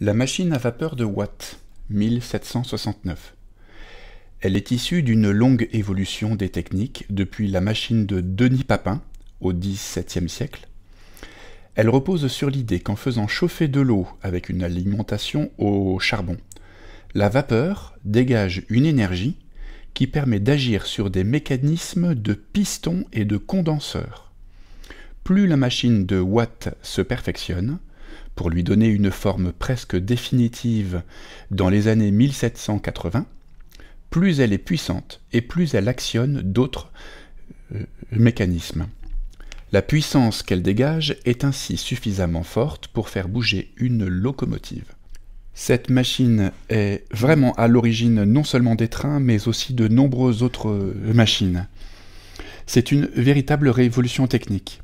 La machine à vapeur de Watt, 1769. Elle est issue d'une longue évolution des techniques depuis la machine de Denis Papin au XVIIe siècle. Elle repose sur l'idée qu'en faisant chauffer de l'eau avec une alimentation au charbon, la vapeur dégage une énergie qui permet d'agir sur des mécanismes de pistons et de condenseurs. Plus la machine de Watt se perfectionne, pour lui donner une forme presque définitive dans les années 1780, plus elle est puissante et plus elle actionne d'autres euh, mécanismes. La puissance qu'elle dégage est ainsi suffisamment forte pour faire bouger une locomotive. Cette machine est vraiment à l'origine non seulement des trains, mais aussi de nombreuses autres euh, machines. C'est une véritable révolution technique.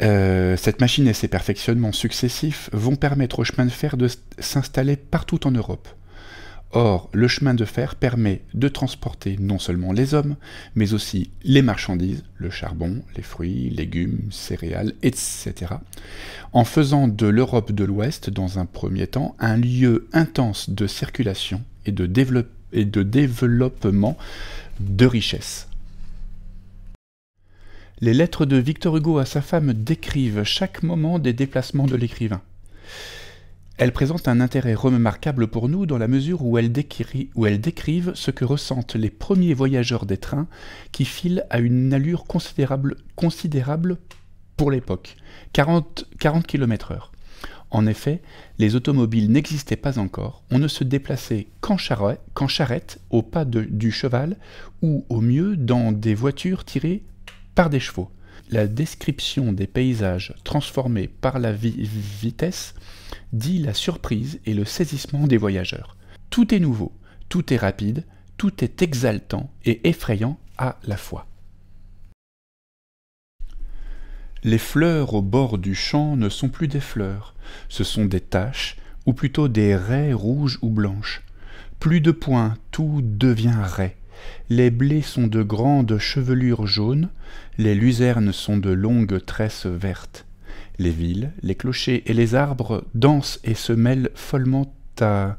Euh, cette machine et ses perfectionnements successifs vont permettre au chemin de fer de s'installer partout en Europe. Or, le chemin de fer permet de transporter non seulement les hommes, mais aussi les marchandises, le charbon, les fruits, légumes, céréales, etc., en faisant de l'Europe de l'Ouest, dans un premier temps, un lieu intense de circulation et de développement de richesses les lettres de Victor Hugo à sa femme décrivent chaque moment des déplacements de l'écrivain. Elles présentent un intérêt remarquable pour nous dans la mesure où elles, décrivent ce que ressentent les premiers voyageurs des trains qui filent à une allure considérable, considérable pour l'époque, 40, 40 km heure. En effet, les automobiles n'existaient pas encore, on ne se déplaçait qu'en charrette, au pas du cheval, ou au mieux dans des voitures tirées par des chevaux. La description des paysages transformés par la vitesse dit la surprise et le saisissement des voyageurs. Tout est nouveau, tout est rapide, tout est exaltant et effrayant à la fois. Les fleurs au bord du champ ne sont plus des fleurs, ce sont des taches, ou plutôt des raies rouges ou blanches. Plus de points, tout devient raie les blés sont de grandes chevelures jaunes, les luzernes sont de longues tresses vertes. Les villes, les clochers et les arbres dansent et se mêlent follement à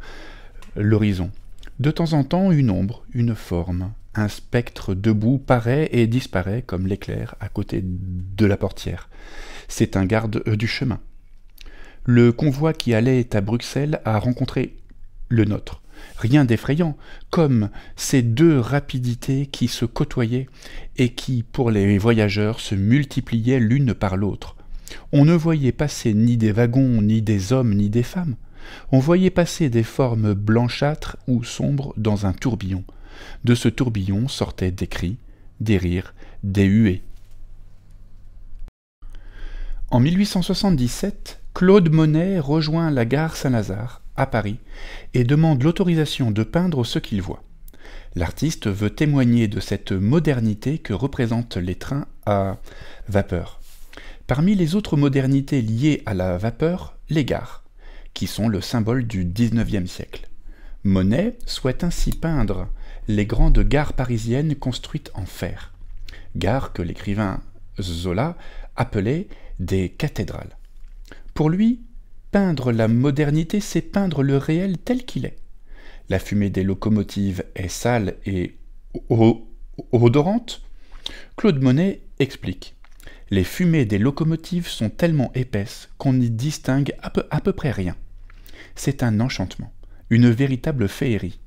l'horizon. De temps en temps, une ombre, une forme, un spectre debout paraît et disparaît comme l'éclair à côté de la portière. C'est un garde euh, du chemin. Le convoi qui allait à Bruxelles a rencontré le nôtre rien d'effrayant, comme ces deux rapidités qui se côtoyaient et qui, pour les voyageurs, se multipliaient l'une par l'autre. On ne voyait passer ni des wagons, ni des hommes, ni des femmes. On voyait passer des formes blanchâtres ou sombres dans un tourbillon. De ce tourbillon sortaient des cris, des rires, des huées. En 1877, Claude Monet rejoint la gare Saint-Lazare, à Paris, et demande l'autorisation de peindre ce qu'il voit. L'artiste veut témoigner de cette modernité que représentent les trains à vapeur. Parmi les autres modernités liées à la vapeur, les gares, qui sont le symbole du XIXe siècle. Monet souhaite ainsi peindre les grandes gares parisiennes construites en fer, gares que l'écrivain Zola appelait des cathédrales. Pour lui, peindre la modernité, c'est peindre le réel tel qu'il est. La fumée des locomotives est sale et odorante. Claude Monet explique. Les fumées des locomotives sont tellement épaisses qu'on n'y distingue à peu, à peu près rien. C'est un enchantement, une véritable féerie.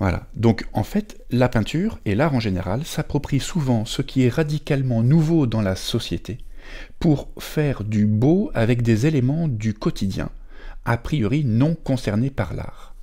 Voilà. Donc en fait, la peinture et l'art en général s'approprient souvent ce qui est radicalement nouveau dans la société pour faire du beau avec des éléments du quotidien, a priori non concernés par l'art.